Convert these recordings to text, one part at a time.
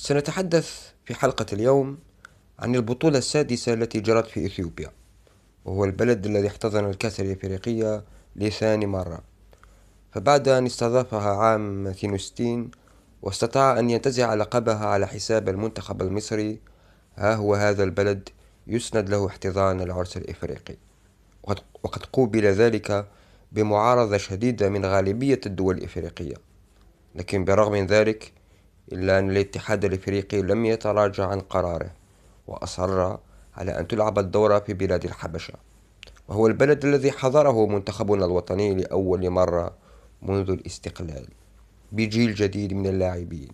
سنتحدث في حلقة اليوم عن البطولة السادسة التي جرت في إثيوبيا وهو البلد الذي احتضن الكأس الإفريقية لثاني مرة فبعد أن استضافها عام 62 واستطاع أن ينتزع لقبها على حساب المنتخب المصري ها هو هذا البلد يسند له احتضان العرس الإفريقي وقد قوبل ذلك بمعارضة شديدة من غالبية الدول الإفريقية لكن برغم ذلك إلا أن الاتحاد الإفريقي لم يتراجع عن قراره وأصر على أن تلعب الدورة في بلاد الحبشة وهو البلد الذي حضره منتخبنا الوطني لأول مرة منذ الاستقلال بجيل جديد من اللاعبين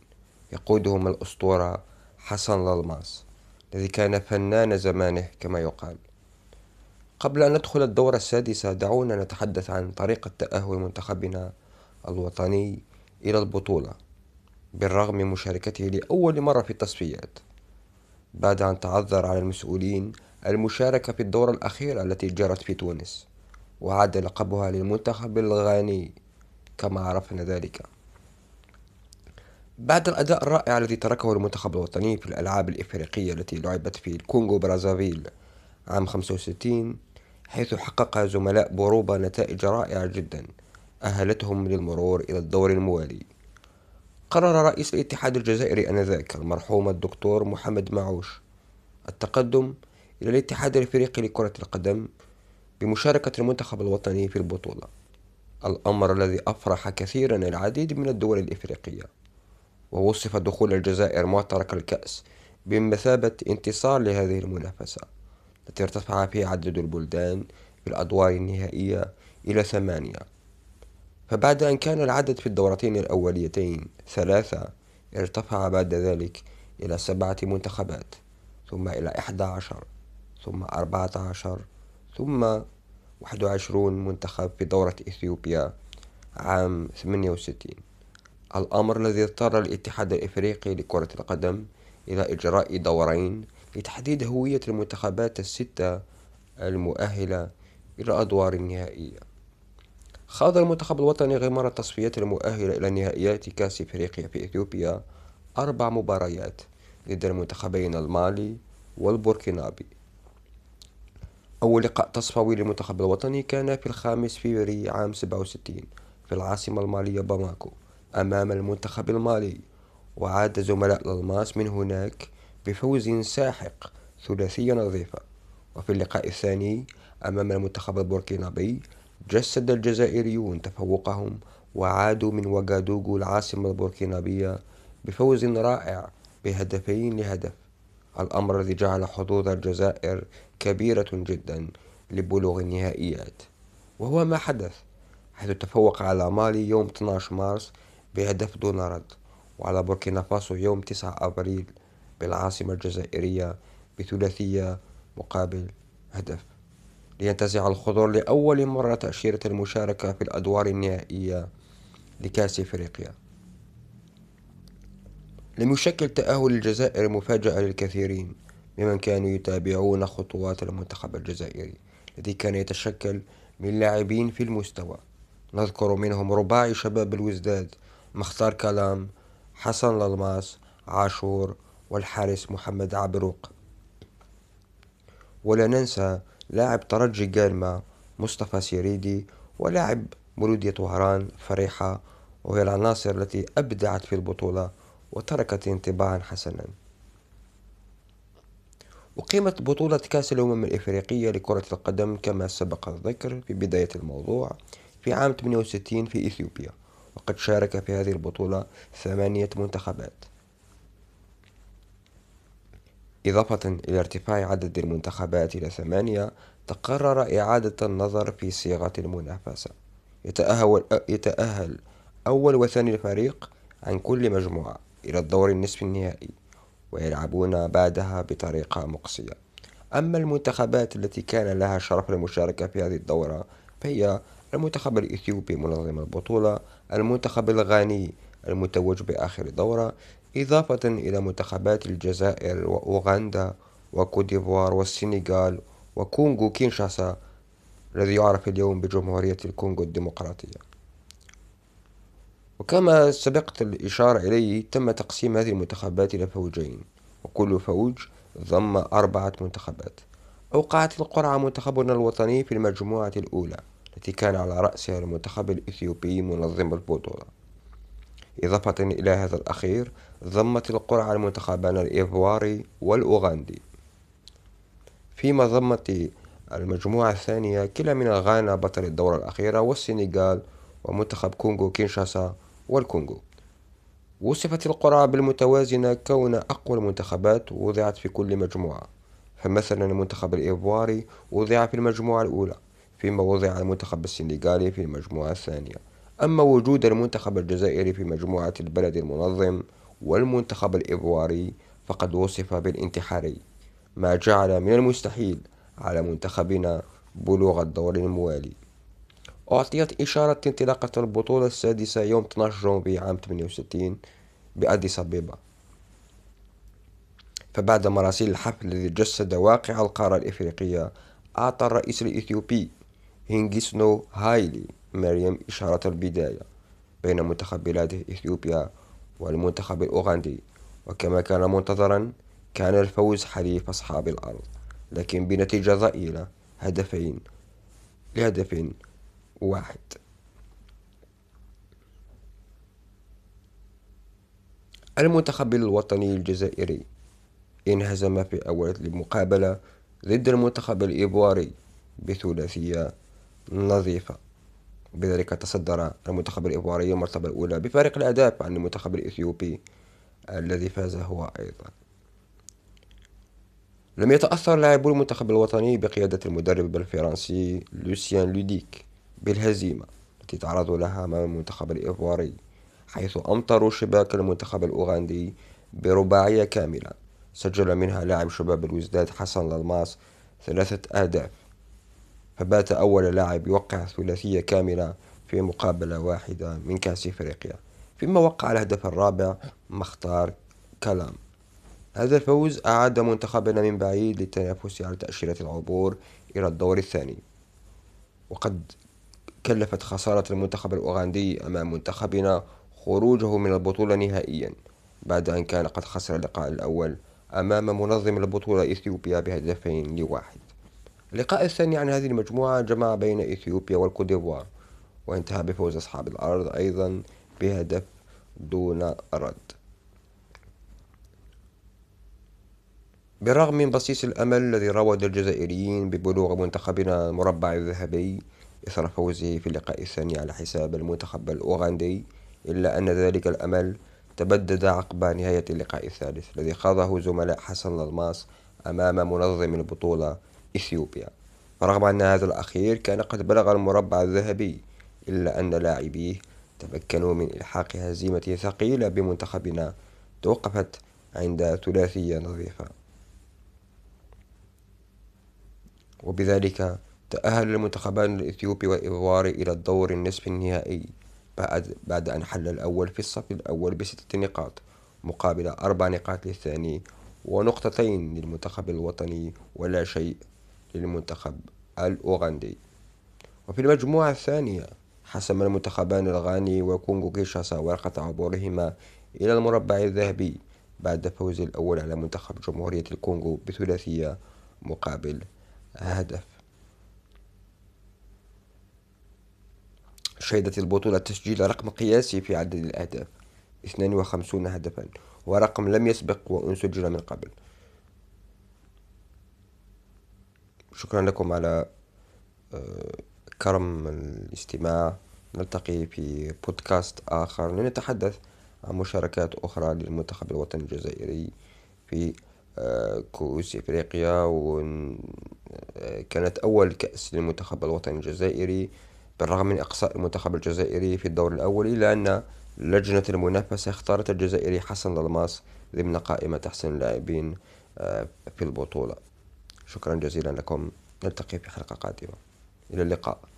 يقودهم الأسطورة حسن للماس الذي كان فنان زمانه كما يقال قبل أن ندخل الدورة السادسة دعونا نتحدث عن طريقة تأهل منتخبنا الوطني إلى البطولة بالرغم من مشاركته لأول مرة في التصفيات بعد أن تعذر على المسؤولين المشاركة في الدورة الأخيرة التي جرت في تونس وعاد لقبها للمنتخب الغاني كما عرفنا ذلك بعد الأداء الرائع الذي تركه المنتخب الوطني في الألعاب الإفريقية التي لعبت في الكونغو برازافيل عام 65 حيث حقق زملاء بوروبا نتائج رائعة جدا أهلتهم للمرور إلى الدور الموالي قرر رئيس الاتحاد الجزائري آنذاك المرحوم الدكتور محمد معوش التقدم إلى الاتحاد الإفريقي لكرة القدم بمشاركة المنتخب الوطني في البطولة الأمر الذي أفرح كثيرا العديد من الدول الإفريقية ووصف دخول الجزائر معترك الكأس بمثابة انتصار لهذه المنافسة التي ارتفع فيها عدد البلدان في الأدوار النهائية إلى ثمانية فبعد أن كان العدد في الدورتين الأوليتين ثلاثة ارتفع بعد ذلك إلى سبعة منتخبات ثم إلى إحدى عشر ثم أربعة عشر ثم واحد وعشرون منتخب في دورة إثيوبيا عام ثمانية وستين الأمر الذي اضطر الاتحاد الإفريقي لكرة القدم إلى إجراء دورين لتحديد هوية المنتخبات الستة المؤهلة إلى أدوار النهائية خاض المنتخب الوطني غمار التصفيات المؤهلة إلى نهائيات كأس إفريقيا في إثيوبيا أربع مباريات ضد المنتخبين المالي والبوركينابي أول لقاء تصفوي للمنتخب الوطني كان في الخامس فبراير عام 67 في العاصمة المالية باماكو أمام المنتخب المالي وعاد زملاء الألماس من هناك بفوز ساحق ثلاثية نظيفة وفي اللقاء الثاني أمام المنتخب البوركينابي جسد الجزائريون تفوقهم وعادوا من وغادوغو العاصمة البوركينابية بفوز رائع بهدفين لهدف الأمر الذي جعل حظوظ الجزائر كبيرة جدا لبلوغ النهائيات وهو ما حدث حيث تفوق على مالي يوم 12 مارس بهدف دون رد وعلى بوركينا فاسو يوم 9 أبريل بالعاصمة الجزائرية بثلاثية مقابل هدف لينتزع الحضور لأول مرة تأشيرة المشاركة في الأدوار النهائية لكأس إفريقيا لم يشكل تأهل الجزائر مفاجأة للكثيرين ممن كانوا يتابعون خطوات المنتخب الجزائري الذي كان يتشكل من لاعبين في المستوى نذكر منهم رباعي شباب الوزداد مختار كلام حسن للماس عاشور والحارس محمد عبروق ولا ننسى لاعب ترجي جالما مصطفى سيريدي ولاعب مولودية وهران فريحة وهي العناصر التي أبدعت في البطولة وتركت انطباعا حسنا أقيمت بطولة كأس الأمم الإفريقية لكرة القدم كما سبق الذكر في بداية الموضوع في عام 68 في إثيوبيا وقد شارك في هذه البطولة ثمانية منتخبات إضافة إلى ارتفاع عدد المنتخبات إلى ثمانية تقرر إعادة النظر في صيغة المنافسة يتأهل, يتأهل أول وثاني الفريق عن كل مجموعة إلى الدور النصف النهائي ويلعبون بعدها بطريقة مقصية أما المنتخبات التي كان لها شرف المشاركة في هذه الدورة فهي المنتخب الإثيوبي منظم البطولة المنتخب الغاني المتوج بآخر دورة إضافة إلى منتخبات الجزائر وأوغندا وكوديفوار والسنغال وكونغو كينشاسا الذي يعرف اليوم بجمهورية الكونغو الديمقراطية وكما سبقت الإشارة إليه تم تقسيم هذه المنتخبات إلى فوجين وكل فوج ضم أربعة منتخبات أوقعت القرعة منتخبنا الوطني في المجموعة الأولى التي كان على رأسها المنتخب الإثيوبي منظم البطولة إضافة إلى هذا الأخير ضمت القرعة المنتخبان الإيفواري والأوغندي فيما ضمت المجموعة الثانية كلا من غانا بطل الدورة الأخيرة والسنغال ومنتخب كونغو كينشاسا والكونغو وصفت القرعة بالمتوازنة كون أقوى المنتخبات وضعت في كل مجموعة فمثلا المنتخب الإيفواري وضع في المجموعة الأولى فيما وضع المنتخب السنغالي في المجموعة الثانية أما وجود المنتخب الجزائري في مجموعة البلد المنظم والمنتخب الإيفواري فقد وصف بالانتحاري ما جعل من المستحيل على منتخبنا بلوغ الدور الموالي أعطيت إشارة انطلاقة البطولة السادسة يوم 12 جونفي عام 68 بأدي صبيبة فبعد مراسيل الحفل الذي جسد واقع القارة الإفريقية أعطى الرئيس الإثيوبي هينجيسنو هايلي مريم إشارة البداية بين منتخب بلاده إثيوبيا والمنتخب الأوغندي وكما كان منتظرا كان الفوز حليف أصحاب الأرض لكن بنتيجة ضئيلة هدفين لهدف واحد المنتخب الوطني الجزائري انهزم في أول المقابلة ضد المنتخب الإيبواري بثلاثية نظيفة بذلك تصدر المنتخب الإيفواري المرتبة الأولى بفارق الأهداف عن المنتخب الإثيوبي الذي فاز هو أيضا لم يتأثر لاعبو المنتخب الوطني بقيادة المدرب الفرنسي لوسيان لوديك بالهزيمة التي تعرضوا لها أمام المنتخب الإيفواري حيث أمطروا شباك المنتخب الأوغندي برباعية كاملة سجل منها لاعب شباب الوزداد حسن للماس ثلاثة أهداف فبات أول لاعب يوقع ثلاثية كاملة في مقابلة واحدة من كأس إفريقيا فيما وقع الهدف الرابع مختار كلام هذا الفوز أعاد منتخبنا من بعيد للتنافس على تأشيرة العبور إلى الدور الثاني وقد كلفت خسارة المنتخب الأوغندي أمام منتخبنا خروجه من البطولة نهائيا بعد أن كان قد خسر اللقاء الأول أمام منظم البطولة إثيوبيا بهدفين لواحد اللقاء الثاني عن هذه المجموعة جمع بين إثيوبيا والكوديفوار وانتهى بفوز أصحاب الأرض أيضا بهدف دون رد بالرغم من بصيص الأمل الذي راود الجزائريين ببلوغ منتخبنا المربع الذهبي إثر فوزه في اللقاء الثاني على حساب المنتخب الأوغندي إلا أن ذلك الأمل تبدد عقب نهاية اللقاء الثالث الذي خاضه زملاء حسن الماس أمام منظم البطولة إثيوبيا رغم أن هذا الأخير كان قد بلغ المربع الذهبي إلا أن لاعبيه تمكنوا من إلحاق هزيمة ثقيلة بمنتخبنا توقفت عند ثلاثية نظيفة وبذلك تأهل المنتخبان الإثيوبي والإيغواري إلى الدور النصف النهائي بعد, بعد أن حل الأول في الصف الأول بستة نقاط مقابل أربع نقاط للثاني ونقطتين للمنتخب الوطني ولا شيء للمنتخب الأوغندي وفي المجموعة الثانية حسم المنتخبان الغاني وكونغو كيشاسا ورقة عبورهما إلى المربع الذهبي بعد فوز الأول على منتخب جمهورية الكونغو بثلاثية مقابل هدف شهدت البطولة تسجيل رقم قياسي في عدد الأهداف 52 هدفا ورقم لم يسبق وأن سجل من قبل شكرا لكم على آه، كرم الاستماع نلتقي في بودكاست آخر لنتحدث عن مشاركات أخرى للمنتخب الوطني الجزائري في آه، كؤوس إفريقيا وكانت آه، أول كأس للمنتخب الوطني الجزائري بالرغم من إقصاء المنتخب الجزائري في الدور الأول إلا أن لجنة المنافسة اختارت الجزائري حسن للماس ضمن قائمة أحسن اللاعبين في البطولة شكرا جزيلا لكم نلتقي في حلقة قادمة إلى اللقاء